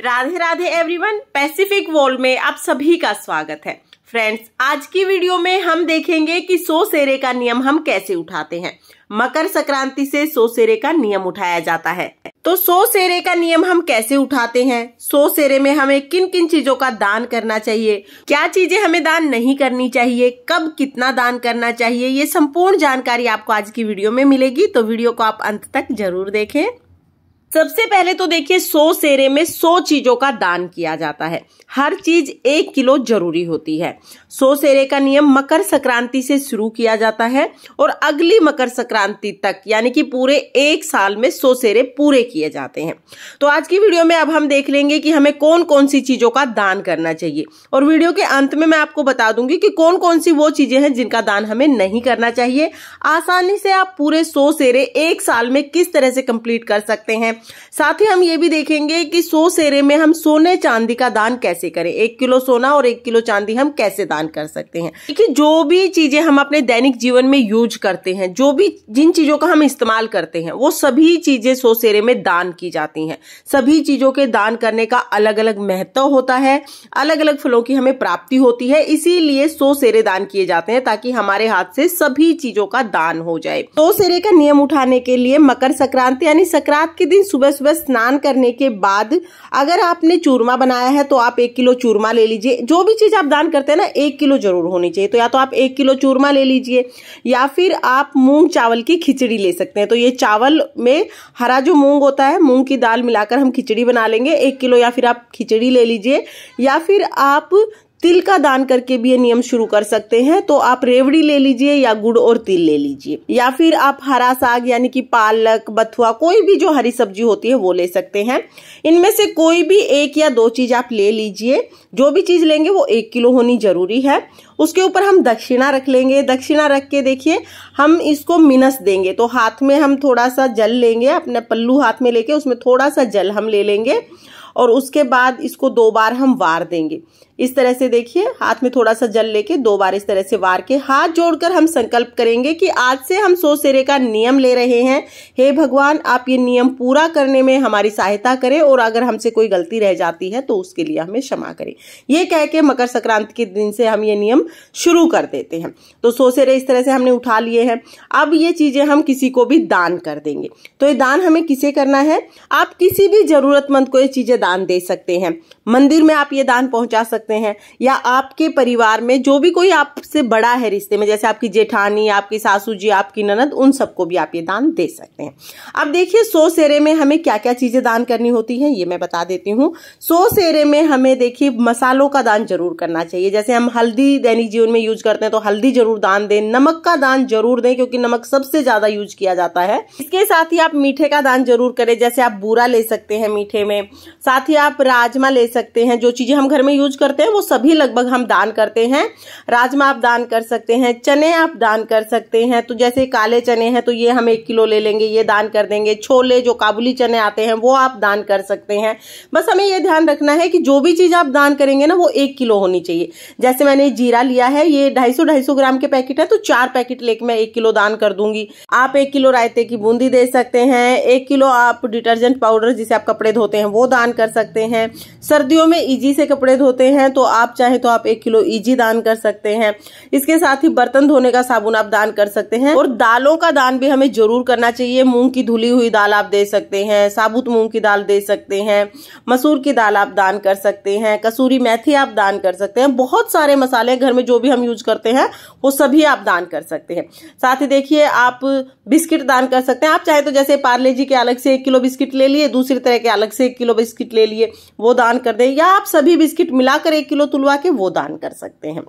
Radhe Radhe everyone pacific wall में आप सभी का स्वागत है फ्रेंड्स आज की वीडियो में हम देखेंगे कि सो सेरे का नियम हम कैसे उठाते हैं मकर संक्रांति से सो सेरे का नियम उठाया जाता है तो सो सेरे का नियम हम कैसे उठाते हैं सो सेरे में हमें किन किन चीजों का दान करना चाहिए क्या चीजें हमें दान नहीं करनी चाहिए कब कितना दान करना चाहिए ये संपूर्ण जानकारी आपको आज की वीडियो में मिलेगी तो वीडियो को आप अंत तक जरूर देखें सबसे पहले तो देखिए सौ सेरे में सौ चीजों का दान किया जाता है हर चीज एक किलो जरूरी होती है सौ सेरे का नियम मकर संक्रांति से शुरू किया जाता है और अगली मकर संक्रांति तक यानी कि पूरे एक साल में सौ सेरे पूरे किए जाते हैं तो आज की वीडियो में अब हम देख लेंगे कि हमें कौन कौन सी चीजों का दान करना चाहिए और वीडियो के अंत में मैं आपको बता दूंगी कि कौन कौन सी वो चीजें हैं जिनका दान हमें नहीं करना चाहिए आसानी से आप पूरे सौ सेरे एक साल में किस तरह से कंप्लीट कर सकते हैं साथ ही हम ये भी देखेंगे कि सो सेरे में हम सोने चांदी का दान कैसे करें एक किलो सोना और एक किलो चांदी हम कैसे दान कर सकते हैं देखिए जो भी चीजें हम अपने दैनिक जीवन में यूज करते हैं जो भी जिन चीजों का हम इस्तेमाल करते हैं वो सभी चीजें सो सेरे में दान की जाती हैं सभी चीजों के दान करने का अलग अलग महत्व होता है अलग अलग फलों की हमें प्राप्ति होती है इसीलिए सो सेरे दान किए जाते हैं ताकि हमारे हाथ से सभी चीजों का दान हो जाए सो सेरे का नियम उठाने के लिए मकर संक्रांति यानी संक्रांत के दिन सुबह सुबह स्नान करने के बाद अगर आपने चूरमा बनाया है तो आप एक किलो चूरमा ले लीजिए जो भी चीज़ आप दान करते हैं ना एक किलो जरूर होनी चाहिए तो या तो आप एक किलो चूरमा ले लीजिए या फिर आप मूंग चावल की खिचड़ी ले सकते हैं तो ये चावल में हरा जो मूंग होता है मूंग की दाल मिलाकर हम खिचड़ी बना लेंगे एक किलो या फिर आप खिचड़ी ले लीजिए या फिर आप तिल का दान करके भी ये नियम शुरू कर सकते हैं तो आप रेवड़ी ले लीजिए या गुड़ और तिल ले लीजिए या फिर आप हरा साग यानी कि पालक बथुआ कोई भी जो हरी सब्जी होती है वो ले सकते हैं इनमें से कोई भी एक या दो चीज आप ले लीजिए जो भी चीज लेंगे वो एक किलो होनी जरूरी है उसके ऊपर हम दक्षिणा रख लेंगे दक्षिणा रख के देखिए हम इसको मिनस देंगे तो हाथ में हम थोड़ा सा जल लेंगे अपने पल्लू हाथ में लेके उसमें थोड़ा सा जल हम ले लेंगे और उसके बाद इसको दो बार हम वार देंगे इस तरह से देखिए हाथ में थोड़ा सा जल लेके दो बार इस तरह से वार के हाथ जोड़कर हम संकल्प करेंगे कि आज से हम सो सेरे का नियम ले रहे हैं हे भगवान आप ये नियम पूरा करने में हमारी सहायता करें और अगर हमसे कोई गलती रह जाती है तो उसके लिए हमें क्षमा करें ये कह के मकर संक्रांति के दिन से हम ये नियम शुरू कर देते हैं तो सो सेरे इस तरह से हमने उठा लिए हैं अब ये चीजें हम किसी को भी दान कर देंगे तो ये दान हमें किसे करना है आप किसी भी जरूरतमंद को ये चीजें दान दे सकते हैं मंदिर में आप ये दान पहुंचा सकते सकते हैं या आपके परिवार में जो भी कोई आपसे बड़ा है रिश्ते में जैसे आपकी जेठानी आपकी सासू जी आपकी ननद उन सबको भी आप ये दान दे सकते हैं अब देखिए सो सेरे में हमें क्या क्या चीज़ें दान करनी होती है ये मैं बता देती हूँ सो सेरे में हमें देखिए मसालों का दान जरूर करना चाहिए जैसे हम हल्दी दैनिक जीवन में यूज करते हैं तो हल्दी जरूर दान दें नमक का दान जरूर दें क्योंकि नमक सबसे ज़्यादा यूज किया जाता है इसके साथ ही आप मीठे का दान जरूर करें जैसे आप बूरा ले सकते हैं मीठे में साथ ही आप राजमा ले सकते हैं जो चीज़ें हम घर में यूज करते होते हैं वो सभी लगभग हम दान करते हैं राजमा आप दान कर सकते हैं चने आप दान कर सकते हैं तो जैसे काले चने हैं तो ये हम एक किलो ले लेंगे ये दान कर देंगे छोले जो काबुली चने आते हैं वो आप दान कर सकते हैं बस हमें ये ध्यान रखना है कि जो भी चीज़ आप दान करेंगे ना वो एक किलो होनी चाहिए जैसे मैंने जीरा लिया है ये ढाई सौ ढाई सौ ग्राम के पैकेट है तो चार पैकेट लेके मैं एक किलो दान कर दूंगी आप एक किलो रायते की बूंदी दे सकते हैं एक किलो आप डिटर्जेंट पाउडर जिसे आप कपड़े धोते हैं वो दान कर सकते हैं सर्दियों में इजी से कपड़े धोते हैं हैं तो आप चाहे तो आप एक किलो ईजी दान कर सकते हैं इसके साथ ही बर्तन धोने का साबुन आप दान कर सकते हैं और दालों का दान भी हमें जरूर करना चाहिए मूंग की धुली हुई दाल आप दे सकते हैं साबुत मूंग की दाल दे सकते हैं मसूर की दाल आप दान कर सकते हैं कसूरी मेथी आप दान कर सकते हैं बहुत सारे मसाले घर में जो भी हम यूज करते हैं वो सभी आप दान कर सकते हैं साथ ही देखिए आप बिस्किट दान कर सकते हैं आप चाहे तो जैसे पार्ले जी के अलग से एक किलो बिस्किट ले लिए दूसरी तरह के अलग से एक किलो बिस्किट ले लिए वो दान कर दें या आप सभी बिस्किट मिलाकर एक किलो तुलवा के वो दान कर सकते हैं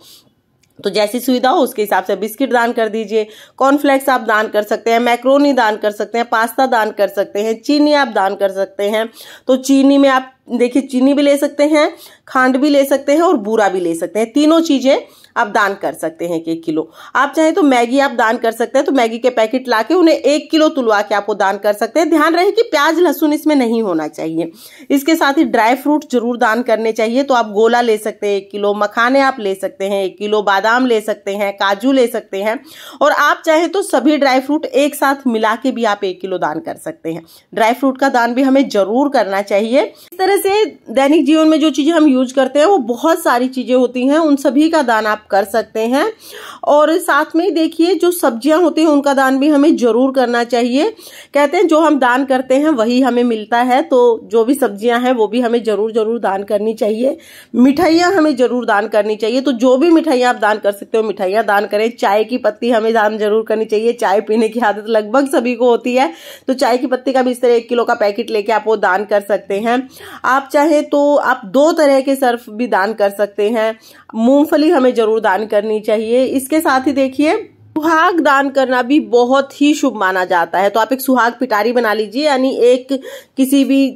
तो जैसी सुविधा हो उसके हिसाब से बिस्किट दान कर दीजिए कॉर्नफ्लेक्स आप दान कर सकते हैं मैक्रोनी दान कर सकते हैं पास्ता दान कर सकते हैं चीनी आप दान कर सकते हैं तो चीनी में आप देखिए चीनी भी ले सकते हैं खांड भी ले सकते हैं और बूरा भी ले सकते हैं तीनों चीज़ें आप दान कर सकते हैं एक एक किलो आप चाहें तो मैगी आप दान कर सकते हैं तो मैगी के पैकेट ला के उन्हें एक किलो तुलवा के आप वो दान कर सकते हैं ध्यान रहे कि प्याज लहसुन इसमें नहीं होना चाहिए इसके साथ ही ड्राई फ्रूट जरूर दान करने चाहिए तो आप गोला ले सकते हैं एक किलो मखाने आप ले सकते हैं एक किलो बादाम ले सकते हैं काजू ले सकते हैं और आप चाहें तो सभी ड्राई फ्रूट एक साथ मिला के भी आप एक किलो दान कर सकते हैं ड्राई फ्रूट का दान भी हमें जरूर करना चाहिए तरह से दैनिक जीवन में जो चीज़ें हम यूज करते हैं वो बहुत सारी चीज़ें होती हैं उन सभी का दान आप कर सकते हैं और साथ में देखिए जो सब्जियां होती हैं उनका दान भी हमें ज़रूर करना चाहिए कहते हैं जो हम दान करते हैं वही हमें मिलता है तो जो भी सब्जियां हैं वो भी हमें ज़रूर ज़रूर दान करनी चाहिए मिठाइयाँ हमें ज़रूर दान करनी चाहिए तो जो भी मिठाइयाँ आप दान कर सकते हो मिठाइयाँ दान करें चाय की पत्ती हमें दान जरूर करनी चाहिए चाय पीने की आदत लगभग सभी को होती है तो चाय की पत्ती का भी इस तरह एक किलो का पैकेट लेके आप वो दान कर सकते हैं आप चाहे तो आप दो तरह के सर्फ भी दान कर सकते हैं मूंगफली हमें जरूर दान करनी चाहिए इसके साथ ही देखिए सुहाग दान करना भी बहुत ही शुभ माना जाता है तो आप एक सुहाग पिटारी बना लीजिए यानी एक किसी भी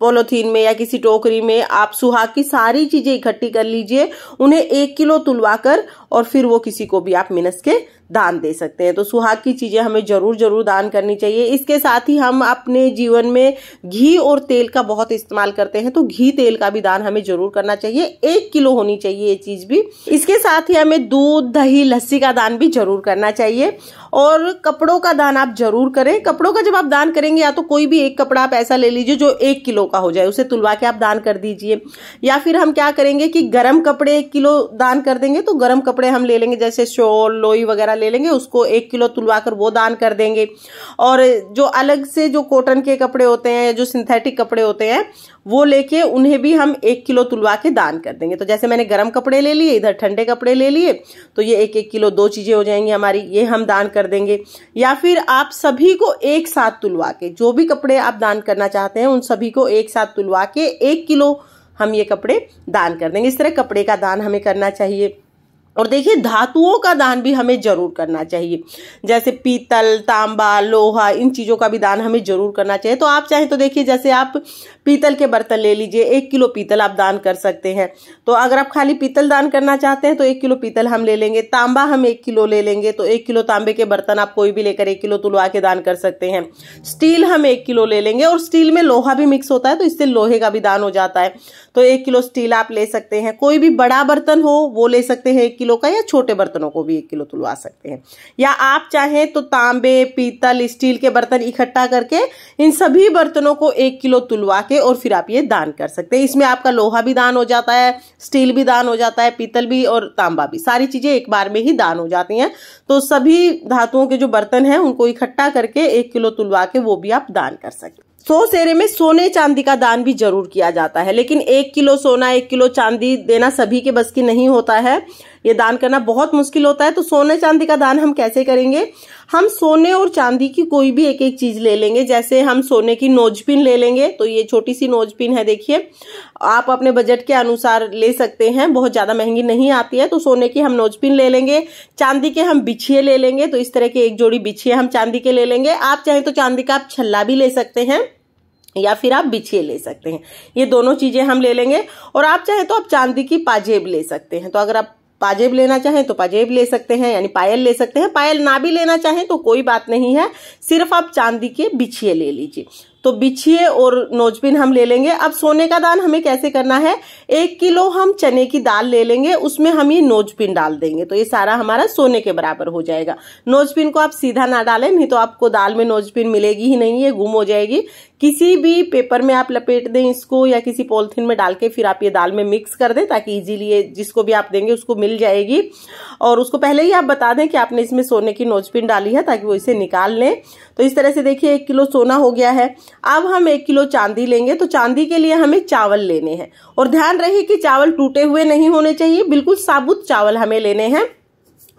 पोलोथीन में या किसी टोकरी में आप सुहाग की सारी चीजें इकट्ठी कर लीजिए उन्हें एक किलो तुलवा कर और फिर वो किसी को भी आप मिनस के दान दे सकते हैं तो सुहाग की चीज़ें हमें ज़रूर ज़रूर दान करनी चाहिए इसके साथ ही हम अपने जीवन में घी और तेल का बहुत इस्तेमाल करते हैं तो घी तेल का भी दान हमें ज़रूर करना चाहिए एक किलो होनी चाहिए ये चीज़ भी इसके साथ ही हमें दूध दही लस्सी का दान भी ज़रूर करना चाहिए और कपड़ों का दान आप ज़रूर करें कपड़ों का जब आप दान करेंगे या तो कोई भी एक कपड़ा आप ऐसा ले लीजिए जो एक किलो का हो जाए उसे तुलवा के आप दान कर दीजिए या फिर हम क्या करेंगे कि गर्म कपड़े एक किलो दान कर देंगे तो गर्म कपड़े हम ले लेंगे जैसे शॉल लोई वगैरह ले लेंगे उसको एक किलो तुलवा कर वो दान कर देंगे और जो अलग से जो कॉटन के कपड़े होते हैं जो सिंथेटिक कपड़े होते हैं वो लेके उन्हें भी हम एक किलो तुलवा के दान कर देंगे तो जैसे मैंने गर्म कपड़े ले लिए इधर ठंडे कपड़े ले लिए तो ये एक एक किलो दो चीज़ें हो जाएंगी हमारी ये हम दान कर देंगे या फिर आप सभी को एक साथ तुलवा के जो भी कपड़े आप दान करना चाहते हैं उन सभी को एक साथ तुलवा के एक किलो हम ये कपड़े दान कर देंगे इस तरह कपड़े का दान हमें करना चाहिए और देखिए धातुओं का दान भी हमें जरूर करना चाहिए जैसे पीतल तांबा लोहा इन चीज़ों का भी दान हमें जरूर करना चाहिए तो आप चाहें तो देखिए जैसे आप पीतल के बर्तन ले लीजिए एक किलो पीतल आप दान कर सकते हैं तो अगर आप खाली पीतल दान करना चाहते हैं तो एक किलो पीतल हम ले लेंगे तांबा हम एक किलो ले लेंगे तो एक किलो तांबे के बर्तन आप कोई भी लेकर एक किलो तुलवा के दान कर सकते हैं स्टील हम एक किलो ले लेंगे और स्टील में लोहा भी मिक्स होता है तो इससे लोहे का भी दान हो जाता है तो एक किलो स्टील आप ले सकते हैं कोई भी बड़ा बर्तन हो वो ले सकते हैं एक किलो का या छोटे बर्तनों को भी एक किलो तुलवा सकते हैं या आप चाहें तो तांबे पीतल स्टील के बर्तन इकट्ठा करके इन सभी बर्तनों को एक किलो तुलवा के और फिर आप ये दान कर सकते हैं इसमें आपका लोहा भी दान हो जाता है स्टील भी दान हो जाता है पीतल भी और तांबा भी सारी चीज़ें एक बार में ही दान हो जाती हैं तो सभी धातुओं के जो बर्तन हैं उनको इकट्ठा करके एक किलो तुलवा के वो भी आप दान कर सकते हैं सौ सेरे में सोने चांदी का दान भी जरूर किया जाता है लेकिन एक किलो सोना एक किलो चांदी देना सभी के बस की नहीं होता है ये दान करना बहुत मुश्किल होता है तो सोने चांदी का दान हम कैसे करेंगे हम सोने और चांदी की कोई भी एक एक चीज ले लेंगे जैसे हम सोने की नोजपिन ले लेंगे तो ये छोटी सी नोजपिन है देखिए आप अपने बजट के अनुसार ले सकते हैं बहुत ज्यादा महंगी नहीं आती है तो सोने की हम नोजपिन ले लेंगे चांदी के हम बिछिए ले लेंगे तो इस तरह के एक जोड़ी बिछिए हम चांदी के ले लेंगे आप चाहें तो चांदी का आप छल्ला भी ले सकते हैं या फिर आप बिछिए ले सकते हैं ये दोनों चीजें हम ले लेंगे और आप चाहें तो आप चांदी की पाजेब ले सकते हैं तो अगर आप पाजेब लेना चाहें तो पाजेब ले सकते हैं यानी पायल ले सकते हैं पायल ना भी लेना चाहें तो कोई बात नहीं है सिर्फ आप चांदी के बिछिए ले लीजिए तो बिछिए और नोजबिन हम ले लेंगे अब सोने का दान हमें कैसे करना है एक किलो हम चने की दाल ले लेंगे उसमें हम ये नोजबिन डाल देंगे तो ये सारा हमारा सोने के बराबर हो जाएगा नोजबिन को आप सीधा ना डालें नहीं तो आपको दाल में नोजबिन मिलेगी ही नहीं ये गुम हो जाएगी किसी भी पेपर में आप लपेट दें इसको या किसी पॉलिथीन में डाल के फिर आप ये दाल में मिक्स कर दें ताकि इजीली जिसको भी आप देंगे उसको मिल जाएगी और उसको पहले ही आप बता दें कि आपने इसमें सोने की नोजपिन डाली है ताकि वो इसे निकाल लें तो इस तरह से देखिए एक किलो सोना हो गया है अब हम एक किलो चांदी लेंगे तो चांदी के लिए हमें चावल लेने हैं और ध्यान रहे कि चावल टूटे हुए नहीं होने चाहिए बिल्कुल साबुत चावल हमें लेने हैं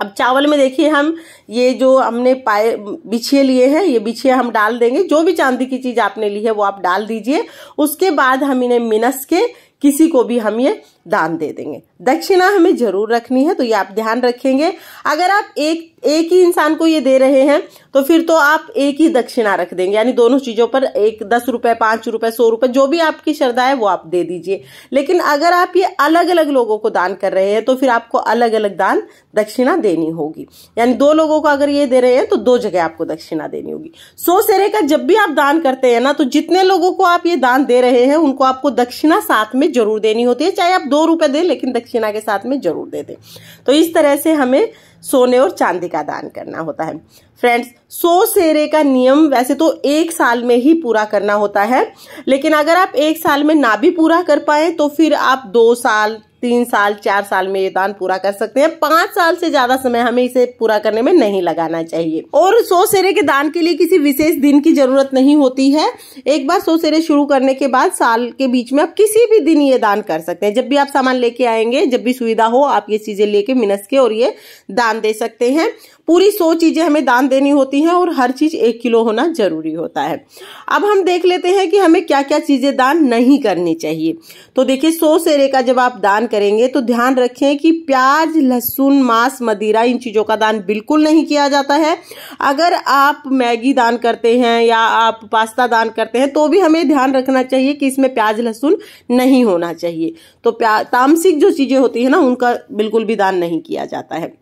अब चावल में देखिए हम ये जो हमने पाए बिछिए लिए हैं ये बिछिए हम डाल देंगे जो भी चांदी की चीज़ आपने ली है वो आप डाल दीजिए उसके बाद हम इन्हें मिनस के किसी को भी हम ये दान दे देंगे दक्षिणा हमें जरूर रखनी है तो ये आप ध्यान रखेंगे अगर आप एक एक ही इंसान को ये दे रहे हैं तो फिर तो आप एक ही दक्षिणा रख देंगे यानी दोनों चीजों पर एक दस रुपए पांच रुपए सौ रुपए जो भी आपकी श्रद्धा है वो आप दे दीजिए लेकिन अगर आप ये अलग अलग लोगों को दान कर रहे हैं तो फिर आपको अलग अलग दान दक्षिणा देनी होगी यानी दो लोगों को अगर ये दे रहे हैं तो दो जगह आपको दक्षिणा देनी होगी सौ सेरे का जब भी आप दान करते हैं ना तो जितने लोगों को आप ये दान दे रहे हैं उनको आपको दक्षिणा साथ में जरूर देनी होती है चाहे आप दो दो रुपए दे लेकिन दक्षिणा के साथ में जरूर दे दे तो इस तरह से हमें सोने और चांदी का दान करना होता है फ्रेंड्स सो सेरे का नियम वैसे तो एक साल में ही पूरा करना होता है लेकिन अगर आप एक साल में ना भी पूरा कर पाए तो फिर आप दो साल तीन साल चार साल में ये दान पूरा कर सकते हैं पांच साल से ज्यादा समय हमें इसे पूरा करने में नहीं लगाना चाहिए और सौ सेरे के दान के लिए किसी विशेष दिन की जरूरत नहीं होती है एक बार सौ सेरे शुरू करने के बाद साल के बीच में आप किसी भी दिन ये दान कर सकते हैं जब भी आप सामान लेके आएंगे जब भी सुविधा हो आप ये चीजें लेके मिनस के और ये दान दे सकते हैं पूरी सौ चीजें हमें दान देनी होती है और हर चीज एक किलो होना जरूरी होता है अब हम देख लेते हैं कि हमें क्या क्या चीजें दान नहीं करनी चाहिए तो देखिये सौ सेरे का जब आप दान करेंगे तो ध्यान रखें कि प्याज लहसुन मांस मदिरा इन चीज़ों का दान बिल्कुल नहीं किया जाता है अगर आप मैगी दान करते हैं या आप पास्ता दान करते हैं तो भी हमें ध्यान रखना चाहिए कि इसमें प्याज लहसुन नहीं होना चाहिए तो तामसिक जो चीज़ें होती है ना उनका बिल्कुल भी दान नहीं किया जाता है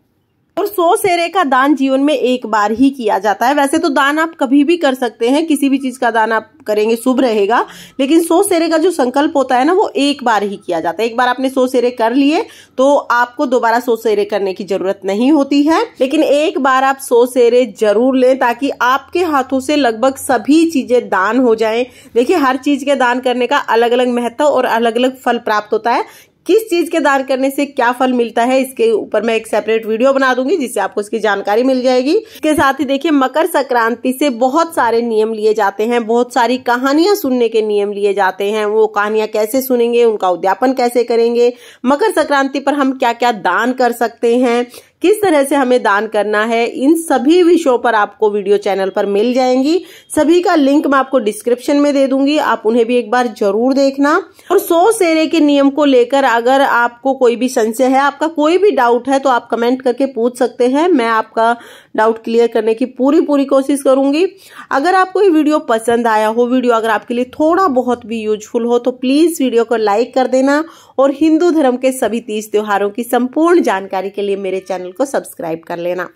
और सौ सेरे का दान जीवन में एक बार ही किया जाता है वैसे तो दान आप कभी भी कर सकते हैं किसी भी चीज का दान आप करेंगे शुभ रहेगा लेकिन सौ सेरे का जो संकल्प होता है ना वो एक बार ही किया जाता है एक बार आपने सौ सेरे कर लिए तो आपको दोबारा सौ सेरे करने की जरूरत नहीं होती है लेकिन एक बार आप सौ सेरे जरूर लें ताकि आपके हाथों से लगभग सभी चीजें दान हो जाए देखिये हर चीज के दान करने का अलग अलग महत्व और अलग अलग फल प्राप्त होता है किस चीज के दान करने से क्या फल मिलता है इसके ऊपर मैं एक सेपरेट वीडियो बना दूंगी जिससे आपको इसकी जानकारी मिल जाएगी इसके साथ ही देखिये मकर संक्रांति से बहुत सारे नियम लिए जाते हैं बहुत सारी कहानियां सुनने के नियम लिए जाते हैं वो कहानियां कैसे सुनेंगे उनका उद्यापन कैसे करेंगे मकर संक्रांति पर हम क्या क्या दान कर सकते हैं किस तरह से हमें दान करना है इन सभी विषयों पर आपको वीडियो चैनल पर मिल जाएंगी सभी का लिंक मैं आपको डिस्क्रिप्शन में दे दूंगी आप उन्हें भी एक बार जरूर देखना और सौ सेरे के नियम को लेकर अगर आपको कोई भी संशय है आपका कोई भी डाउट है तो आप कमेंट करके पूछ सकते हैं मैं आपका डाउट क्लियर करने की पूरी पूरी कोशिश करूंगी अगर आपको ये वीडियो पसंद आया हो वीडियो अगर आपके लिए थोड़ा बहुत भी यूजफुल हो तो प्लीज वीडियो को लाइक कर देना और हिंदू धर्म के सभी तीज त्योहारों की संपूर्ण जानकारी के लिए मेरे चैनल को सब्सक्राइब कर लेना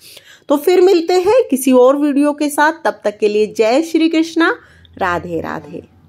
तो फिर मिलते हैं किसी और वीडियो के साथ तब तक के लिए जय श्री कृष्णा राधे राधे